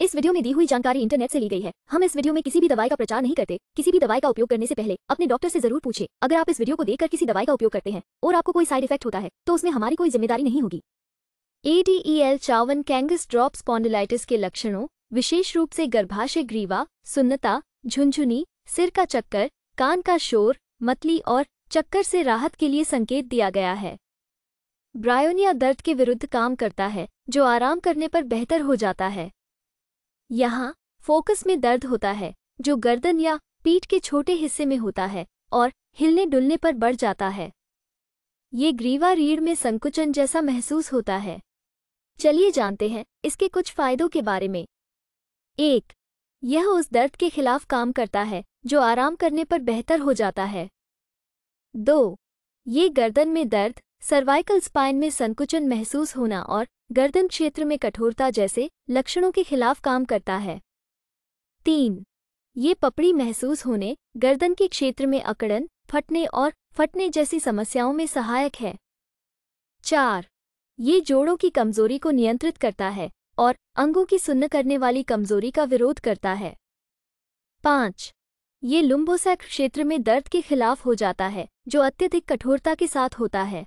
इस वीडियो में दी हुई जानकारी इंटरनेट से ली गई है हम इस वीडियो में किसी भी दवाई का प्रचार नहीं करते किसी भी दवाई का उपयोग करने से पहले अपने डॉक्टर से जरूर पूछे अगर आप इस वीडियो को देखकर किसी दवाई का उपयोग करते हैं और आपको कोई साइड इफेक्ट होता है तो उसमें हमारी कोई जिम्मेदारी नहीं होगी एडीईएल e चावन कैंगस ड्रॉप स्पॉन्डिलाइटिस के लक्षणों विशेष रूप से गर्भाशय ग्रीवा सुन्नता झुंझुनी सिर का चक्कर कान का शोर मतली और चक्कर से राहत के लिए संकेत दिया गया है ब्रायोनिया दर्द के विरुद्ध काम करता है जो आराम करने पर बेहतर हो जाता है यहाँ फोकस में दर्द होता है जो गर्दन या पीठ के छोटे हिस्से में होता है और हिलने डुलने पर बढ़ जाता है ये ग्रीवा रीढ़ में संकुचन जैसा महसूस होता है चलिए जानते हैं इसके कुछ फायदों के बारे में एक यह उस दर्द के खिलाफ काम करता है जो आराम करने पर बेहतर हो जाता है दो ये गर्दन में दर्द सर्वाइकल स्पाइन में संकुचन महसूस होना और गर्दन क्षेत्र में कठोरता जैसे लक्षणों के खिलाफ काम करता है तीन ये पपड़ी महसूस होने गर्दन के क्षेत्र में अकड़न फटने और फटने जैसी समस्याओं में सहायक है चार ये जोड़ों की कमजोरी को नियंत्रित करता है और अंगों की सुन्न करने वाली कमजोरी का विरोध करता है पाँच ये लुम्बोसैक क्षेत्र में दर्द के खिलाफ हो जाता है जो अत्यधिक कठोरता के साथ होता है